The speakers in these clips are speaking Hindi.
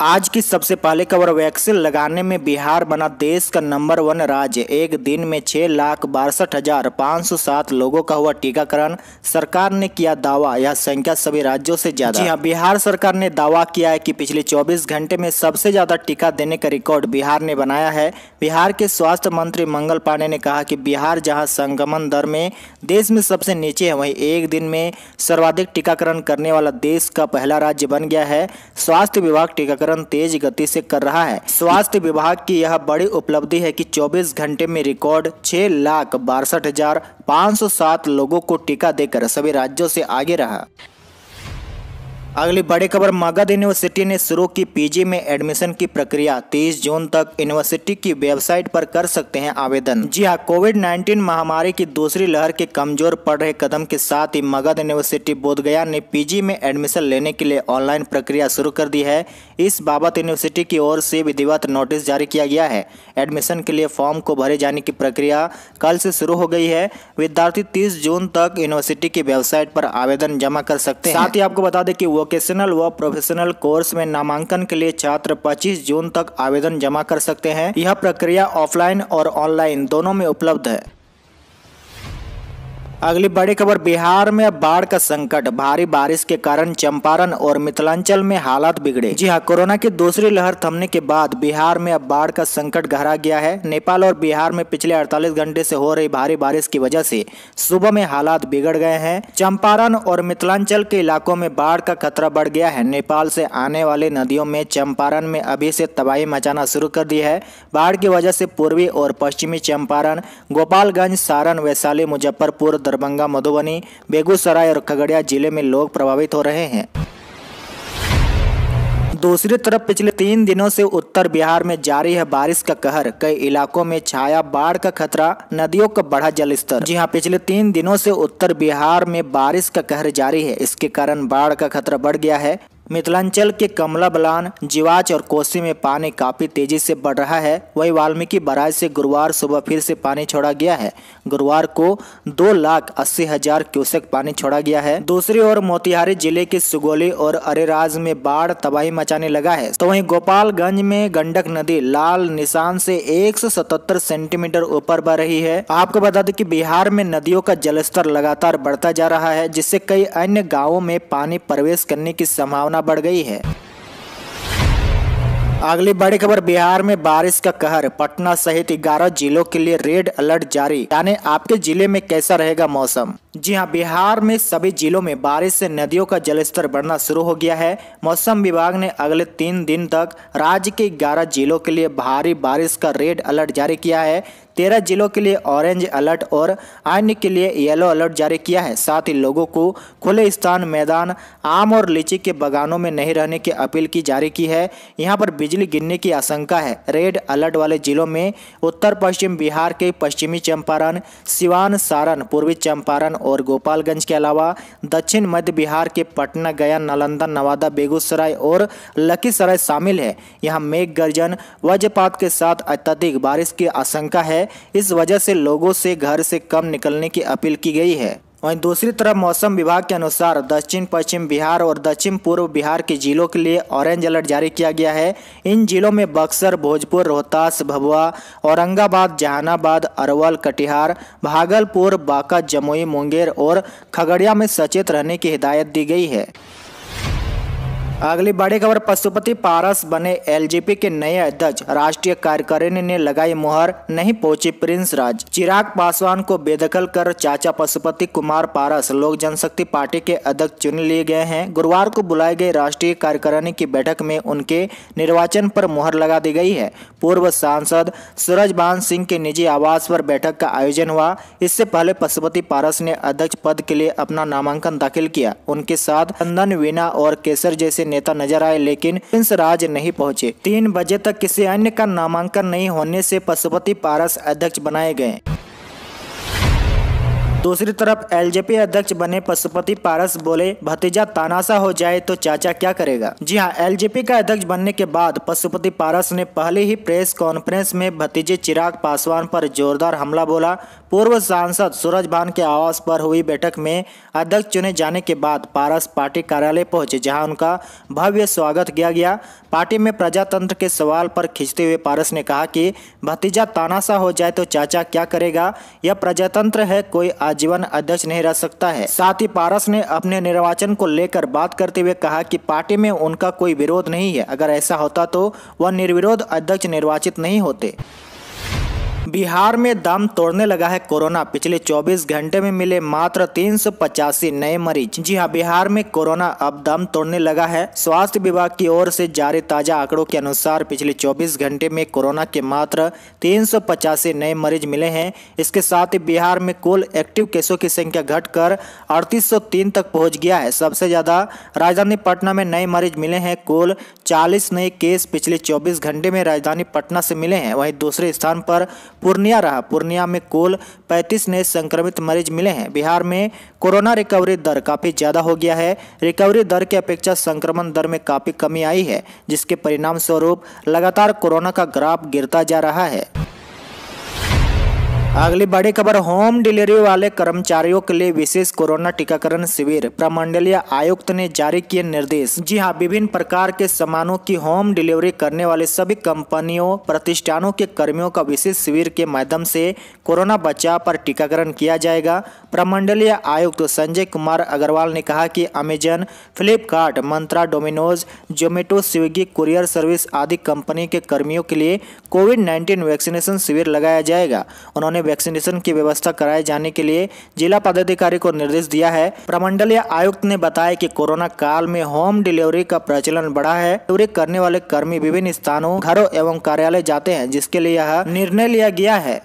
आज की सबसे पहले खबर वैक्सीन लगाने में बिहार बना देश का नंबर वन राज्य एक दिन में छह लाख बासठ हजार पाँच सौ सात लोगों का हुआ टीकाकरण सरकार ने किया दावा यह संख्या सभी राज्यों से ज्यादा जी हाँ बिहार सरकार ने दावा किया है कि पिछले 24 घंटे में सबसे ज्यादा टीका देने का रिकॉर्ड बिहार ने बनाया है बिहार के स्वास्थ्य मंत्री मंगल पांडे ने कहा की बिहार जहाँ संक्रमण दर में देश में सबसे नीचे है वही एक दिन में सर्वाधिक टीकाकरण करने वाला देश का पहला राज्य बन गया है स्वास्थ्य विभाग टीकाकरण टीकाकरण तेज गति से कर रहा है स्वास्थ्य विभाग की यह बड़ी उपलब्धि है कि 24 घंटे में रिकॉर्ड छह लाख बासठ हजार पाँच सौ सात लोगों को टीका देकर सभी राज्यों से आगे रहा अगली बड़ी खबर मगध यूनिवर्सिटी ने शुरू की पीजी में एडमिशन की प्रक्रिया 30 जून तक यूनिवर्सिटी की वेबसाइट पर कर सकते हैं आवेदन जी हां कोविड 19 महामारी की दूसरी लहर के कमजोर पड़ रहे कदम के साथ ही मगध यूनिवर्सिटी बोधगया ने पीजी में एडमिशन लेने के लिए ऑनलाइन प्रक्रिया शुरू कर दी है इस बाबत यूनिवर्सिटी की ओर से विधिवत नोटिस जारी किया गया है एडमिशन के लिए फॉर्म को भरे जाने की प्रक्रिया कल से शुरू हो गई है विद्यार्थी तीस जून तक यूनिवर्सिटी की वेबसाइट पर आवेदन जमा कर सकते हैं साथ ही आपको बता दें कि वो वोकेशनल व प्रोफेशनल कोर्स में नामांकन के लिए छात्र 25 जून तक आवेदन जमा कर सकते हैं यह प्रक्रिया ऑफलाइन और ऑनलाइन दोनों में उपलब्ध है अगली बड़ी खबर बिहार में बाढ़ का संकट भारी बारिश के कारण चंपारण और मिथिलांचल में हालात बिगड़े जी हाँ कोरोना की दूसरी लहर थमने के बाद बिहार में अब बाढ़ का संकट गहरा गया है नेपाल और बिहार में पिछले 48 घंटे से हो रही भारी बारिश की वजह से सुबह में हालात बिगड़ गए हैं चंपारण और मिथिलांचल के इलाकों में बाढ़ का खतरा बढ़ गया है नेपाल से आने वाले नदियों में चंपारण में अभी से तबाही मचाना शुरू कर दी है बाढ़ की वजह से पूर्वी और पश्चिमी चंपारण गोपालगंज सारण वैशाली मुजफ्फरपुर दरभंगा मधुबनी बेगूसराय और खगड़िया जिले में लोग प्रभावित हो रहे हैं दूसरी तरफ पिछले तीन दिनों से उत्तर बिहार में जारी है बारिश का कहर कई इलाकों में छाया बाढ़ का खतरा नदियों का बढ़ा जल स्तर जी हाँ पिछले तीन दिनों से उत्तर बिहार में बारिश का कहर जारी है इसके कारण बाढ़ का खतरा बढ़ गया है मिथिलांचल के कमला बलान जीवाच और कोसी में पानी काफ़ी तेजी से बढ़ रहा है वही वाल्मीकि बराज से गुरुवार सुबह फिर से पानी छोड़ा गया है गुरुवार को दो लाख अस्सी हजार क्यूसेक पानी छोड़ा गया है दूसरी ओर मोतिहारी जिले के सुगोली और अरेराज में बाढ़ तबाही मचाने लगा है तो वहीं गोपालगंज में गंडक नदी लाल निशान से एक सेंटीमीटर ऊपर बह रही है आपको बता दें की बिहार में नदियों का जलस्तर लगातार बढ़ता जा रहा है जिससे कई अन्य गाँवों में पानी प्रवेश करने की संभावना संभावना बढ़ गई है अगली बड़ी खबर बिहार में बारिश का कहर पटना सहित 11 जिलों के लिए रेड अलर्ट जारी यानी आपके जिले में कैसा रहेगा मौसम जी हां बिहार में सभी जिलों में बारिश से नदियों का जलस्तर बढ़ना शुरू हो गया है मौसम विभाग ने अगले तीन दिन तक राज्य के 11 जिलों के लिए भारी बारिश का रेड अलर्ट जारी किया है तेरह जिलों के लिए ऑरेंज अलर्ट और अन्य के लिए येलो अलर्ट जारी किया है साथ ही लोगों को खुले स्थान मैदान आम और लीची के बगानों में नहीं रहने की अपील की जारी की है यहाँ पर बिजली गिरने की आशंका है रेड अलर्ट वाले जिलों में उत्तर पश्चिम बिहार के पश्चिमी चंपारण सिवान सारण पूर्वी चंपारण और गोपालगंज के अलावा दक्षिण मध्य बिहार के पटना गया नालंदा नवादा बेगूसराय और लखीसराय शामिल है यहाँ मेघ गर्जन वज्रपात के साथ अत्यधिक बारिश की आशंका है इस वजह से लोगों से घर से कम निकलने की अपील की गई है वहीं दूसरी तरफ मौसम विभाग के अनुसार दक्षिण पश्चिम बिहार और दक्षिण पूर्व बिहार के जिलों के लिए ऑरेंज अलर्ट जारी किया गया है इन जिलों में बक्सर भोजपुर रोहतास भभुआ औरंगाबाद जहानाबाद अरवल कटिहार भागलपुर बांका जमुई मुंगेर और खगड़िया में सचेत रहने की हिदायत दी गई है अगली बड़ी खबर पशुपति पारस बने एलजेपी के नए अध्यक्ष राष्ट्रीय कार्यकारिणी ने लगाई मुहर नहीं पहुंची प्रिंस राज चिराग पासवान को बेदखल कर चाचा पशुपति कुमार पारस लोक जनशक्ति पार्टी के अध्यक्ष चुन लिए गए हैं गुरुवार को बुलाए गए राष्ट्रीय कार्यकारिणी की बैठक में उनके निर्वाचन पर मुहर लगा दी गई है पूर्व सांसद बान सिंह के निजी आवास पर बैठक का आयोजन हुआ इससे पहले पशुपति पारस ने अध्यक्ष पद के लिए अपना नामांकन दाखिल किया उनके साथ चंदन वीणा और केसर जैसे नेता नजर आए लेकिन प्रिंस राज नहीं पहुंचे तीन बजे तक किसी अन्य का नामांकन नहीं होने से पशुपति पारस अध्यक्ष बनाए गए दूसरी तरफ एलजेपी अध्यक्ष बने पशुपति पारस बोले भतीजा तानासा हो जाए तो चाचा क्या करेगा जी हाँ एलजेपी का अध्यक्ष बनने के बाद पशुपति पारस ने पहले ही प्रेस कॉन्फ्रेंस में भतीजे चिराग पासवान पर जोरदार हमला बोला पूर्व सांसद सूरज भान के आवास पर हुई बैठक में अध्यक्ष चुने जाने के बाद पारस पार्टी कार्यालय पहुंचे जहां उनका भव्य स्वागत किया गया पार्टी में प्रजातंत्र के सवाल पर खींचते हुए पारस ने कहा कि भतीजा तानासा हो जाए तो चाचा क्या करेगा यह प्रजातंत्र है कोई आजीवन अध्यक्ष नहीं रह सकता है साथ ही पारस ने अपने निर्वाचन को लेकर बात करते हुए कहा कि पार्टी में उनका कोई विरोध नहीं है अगर ऐसा होता तो वह निर्विरोध अध्यक्ष निर्वाचित नहीं होते बिहार में दम तोड़ने लगा है कोरोना पिछले 24 घंटे में मिले मात्र तीन नए मरीज जी हाँ बिहार में कोरोना अब दम तोड़ने लगा है स्वास्थ्य विभाग की ओर से जारी ताजा आंकड़ों के अनुसार पिछले 24 घंटे में कोरोना के मात्र तीन नए मरीज मिले हैं इसके साथ ही बिहार में कुल एक्टिव केसों की संख्या घट कर तक पहुँच गया है सबसे ज्यादा राजधानी पटना में नए मरीज मिले हैं कुल चालीस नए केस पिछले चौबीस घंटे में राजधानी पटना से मिले हैं वही दूसरे स्थान पर पूर्णिया रहा पूर्णिया में कुल पैंतीस नए संक्रमित मरीज मिले हैं बिहार में कोरोना रिकवरी दर काफ़ी ज़्यादा हो गया है रिकवरी दर की अपेक्षा संक्रमण दर में काफ़ी कमी आई है जिसके परिणाम स्वरूप लगातार कोरोना का ग्राफ गिरता जा रहा है अगली बड़ी खबर होम डिलीवरी वाले कर्मचारियों के लिए विशेष कोरोना टीकाकरण शिविर प्रमंडलीय आयुक्त ने जारी किए निर्देश जी हां विभिन्न प्रकार के सामानों की होम डिलीवरी करने वाले सभी कंपनियों प्रतिष्ठानों के कर्मियों का विशेष शिविर के माध्यम से कोरोना बचाव पर टीकाकरण किया जाएगा प्रमंडलीय आयुक्त संजय कुमार अग्रवाल ने कहा की Amazon Flipkart Myntra Domino's Zomato Swiggy courier service आदि कंपनी के कर्मियों के लिए कोविड नाइन्टीन वैक्सीनेशन शिविर लगाया जाएगा उन्होंने ने वैक्सीनेशन की व्यवस्था कराए जाने के लिए जिला पदाधिकारी को निर्देश दिया है प्रमंडलीय आयुक्त ने बताया कि कोरोना काल में होम डिलीवरी का प्रचलन बढ़ा है डिलीवरी करने वाले कर्मी विभिन्न स्थानों घरों एवं कार्यालय जाते हैं जिसके लिए यह निर्णय लिया गया है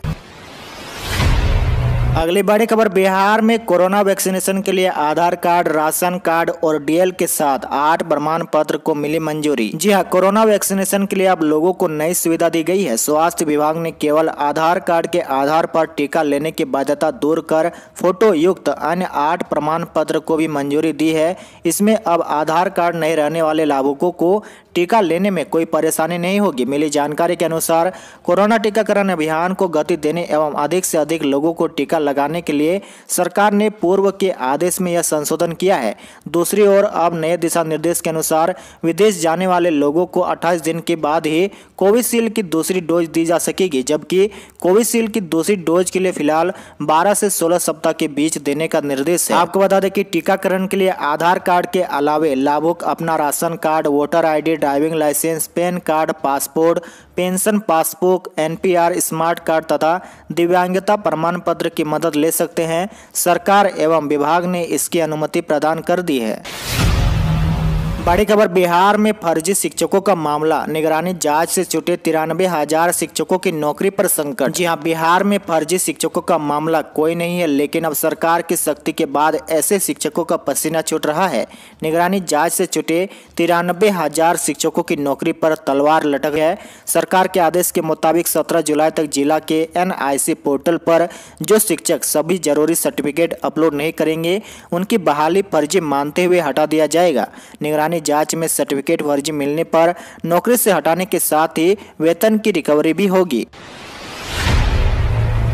अगली बड़ी खबर बिहार में कोरोना वैक्सीनेशन के लिए आधार कार्ड राशन कार्ड और डीएल के साथ आठ प्रमाण पत्र को मिली मंजूरी जी हां कोरोना वैक्सीनेशन के लिए अब लोगों को नई सुविधा दी गई है स्वास्थ्य विभाग ने केवल आधार कार्ड के आधार पर टीका लेने की बाध्यता दूर कर फोटो युक्त अन्य आठ प्रमाण पत्र को भी मंजूरी दी है इसमें अब आधार कार्ड नहीं रहने वाले लाभुकों को टीका लेने में कोई परेशानी नहीं होगी मिली जानकारी के अनुसार कोरोना टीकाकरण अभियान को गति देने एवं अधिक से अधिक लोगों को टीका लगाने के लिए सरकार ने पूर्व के आदेश में यह संशोधन किया है दूसरी ओर अब नए दिशा निर्देश के अनुसार विदेश जाने वाले लोगों को अट्ठाईस दिन के बाद ही कोविशील्ड की दूसरी डोज दी जा सकेगी जबकि कोविशील्ड की दूसरी डोज के लिए फिलहाल बारह से सोलह सप्ताह के बीच देने का निर्देश है आपको बता दें कि टीकाकरण के लिए आधार कार्ड के अलावे लाभुक अपना ration card voter ID driving licence PAN card passport pension passbook NPR smart card तथा दिव्यांगता प्रमाण पत्र की मदद ले सकते हैं सरकार एवं विभाग ने इसकी अनुमति प्रदान कर दी है बड़ी खबर बिहार में फर्जी शिक्षकों का मामला निगरानी जांच से छुटे तिरानबे हजार शिक्षकों की नौकरी पर संकट जी हां बिहार में फर्जी शिक्षकों का मामला कोई नहीं है लेकिन अब सरकार की शक्ति के बाद ऐसे शिक्षकों का पसीना छूट रहा है निगरानी जांच से छुटे तिरानबे हजार शिक्षकों की नौकरी पर तलवार लटक है सरकार के आदेश के मुताबिक सत्रह जुलाई तक जिला के एन पोर्टल पर जो शिक्षक सभी जरूरी सर्टिफिकेट अपलोड नहीं करेंगे उनकी बहाली फर्जी मानते हुए हटा दिया जाएगा निगरानी निगरानी जांच में सर्टिफिकेट वर्जी मिलने पर नौकरी से हटाने के साथ ही वेतन की रिकवरी भी होगी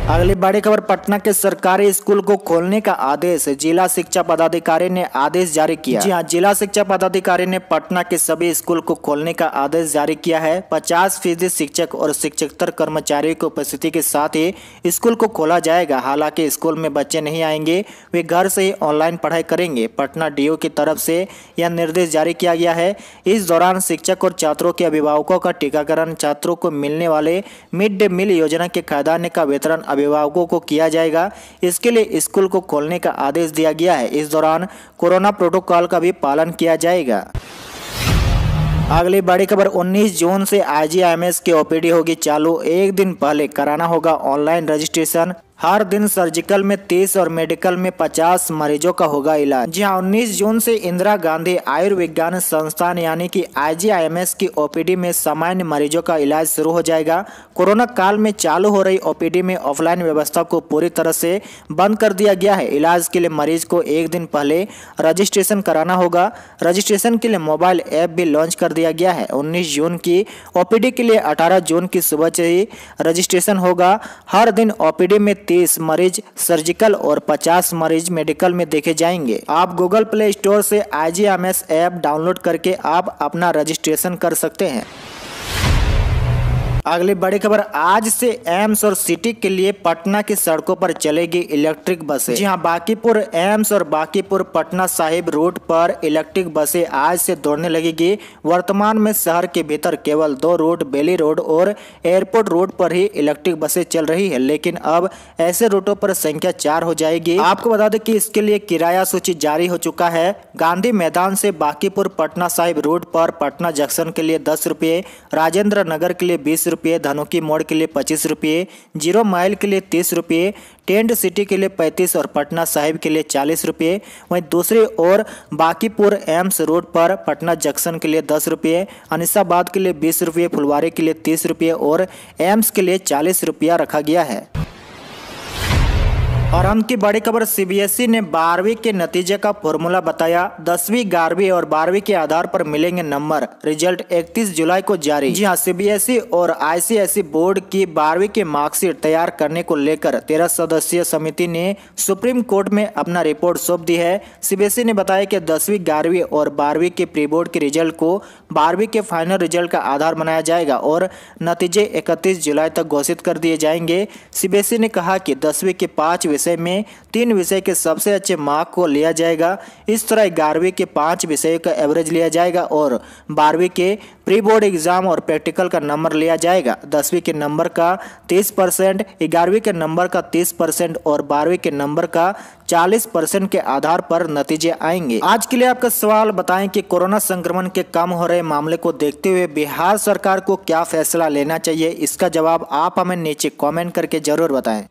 अगली बड़ी खबर पटना के सरकारी स्कूल को खोलने का आदेश जिला शिक्षा पदाधिकारी ने आदेश जारी किया जी हाँ जिला शिक्षा पदाधिकारी ने पटना के सभी स्कूल को खोलने का आदेश जारी किया है 50 फीसदी शिक्षक और शिक्षकतर कर्मचारियों की उपस्थिति के साथ ही स्कूल को खोला जाएगा हालांकि स्कूल में बच्चे नहीं आएंगे वे घर से ही ऑनलाइन पढ़ाई करेंगे पटना डी की तरफ से यह निर्देश जारी किया गया है इस दौरान शिक्षक और छात्रों के अभिभावकों का टीकाकरण छात्रों को मिलने वाले मिड डे मील योजना के खादान्य का वितरण अभिभावकों को किया जाएगा इसके लिए स्कूल को खोलने का आदेश दिया गया है इस दौरान कोरोना प्रोटोकॉल का भी पालन किया जाएगा अगली बड़ी खबर 19 जून से एस की ओपीडी होगी चालू एक दिन पहले कराना होगा ऑनलाइन रजिस्ट्रेशन हर दिन सर्जिकल में तीस और मेडिकल में पचास मरीजों का होगा इलाज जी हाँ उन्नीस जून से इंदिरा गांधी आयुर्विज्ञान संस्थान यानी कि आईजीआईएमएस की ओपीडी में सामान्य मरीजों का इलाज शुरू हो जाएगा कोरोना काल में चालू हो रही ओपीडी में ऑफलाइन व्यवस्था को पूरी तरह से बंद कर दिया गया है इलाज के लिए मरीज को एक दिन पहले रजिस्ट्रेशन कराना होगा रजिस्ट्रेशन के लिए मोबाइल ऐप भी लॉन्च कर दिया गया है उन्नीस जून की ओपीडी के लिए अठारह जून की सुबह से ही रजिस्ट्रेशन होगा हर दिन ओपीडी में तीस मरीज सर्जिकल और पचास मरीज मेडिकल में देखे जाएंगे आप गूगल प्ले स्टोर से आई जी ऐप डाउनलोड करके आप अपना रजिस्ट्रेशन कर सकते हैं अगली बड़ी खबर आज से एम्स और सिटी के लिए पटना की सड़कों पर चलेगी इलेक्ट्रिक बसें जी हाँ बाकीपुर एम्स और बाकीपुर पटना साहिब रूट पर इलेक्ट्रिक बसें आज से दौड़ने लगेगी वर्तमान में शहर के भीतर केवल दो रूट बेली रोड और एयरपोर्ट रोड पर ही इलेक्ट्रिक बसें चल रही है लेकिन अब ऐसे रूटों पर संख्या चार हो जाएगी आपको बता दें की इसके लिए किराया सूची जारी हो चुका है गांधी मैदान से बाकीपुर पटना साहिब रोड पर पटना जंक्शन के लिए दस राजेंद्र नगर के लिए बीस रुपये धनुकी मोड़ के लिए पच्चीस रुपये जीरो माइल के लिए तीस रुपये टेंट सिटी के लिए पैंतीस और पटना साहिब के लिए चालीस रुपये वहीं दूसरी ओर बाकीपुर एम्स रोड पर पटना जंक्शन के लिए दस रुपये अनिसाबाद के लिए बीस रुपये फुलवारी के लिए तीस रुपये और एम्स के लिए चालीस रुपया रखा गया है और अंत की बड़ी खबर सीबीएसई e ने बारहवीं के नतीजे का फॉर्मूला बताया दसवीं ग्यारहवीं और बारहवीं के आधार पर मिलेंगे नंबर रिजल्ट 31 जुलाई को जारी जी हां सीबीएसई e और आईसीएसई e बोर्ड की बारहवीं के मार्कशीट तैयार करने को लेकर तेरह सदस्यीय समिति ने सुप्रीम कोर्ट में अपना रिपोर्ट सौंप दी है सीबीएसई ने बताया की दसवीं ग्यारहवीं और बारहवीं के प्री बोर्ड के रिजल्ट को बारहवीं के फाइनल रिजल्ट का आधार बनाया जाएगा और नतीजे इकतीस जुलाई तक घोषित कर दिए जाएंगे सीबीएसई ने कहा की दसवीं के पांच विषय में तीन विषय के सबसे अच्छे मार्क को लिया जाएगा इस तरह ग्यारहवीं के पाँच विषय का एवरेज लिया जाएगा और बारहवीं के प्री बोर्ड एग्जाम और प्रैक्टिकल का नंबर लिया जाएगा दसवीं के नंबर का तीस परसेंट ग्यारहवीं के नंबर का तीस परसेंट और बारहवीं के नंबर का चालीस परसेंट के आधार पर नतीजे आएंगे आज के लिए आपका सवाल बताएं कि कोरोना संक्रमण के कम हो रहे मामले को देखते हुए बिहार सरकार को क्या फैसला लेना चाहिए इसका जवाब आप हमें नीचे कॉमेंट करके जरूर बताएं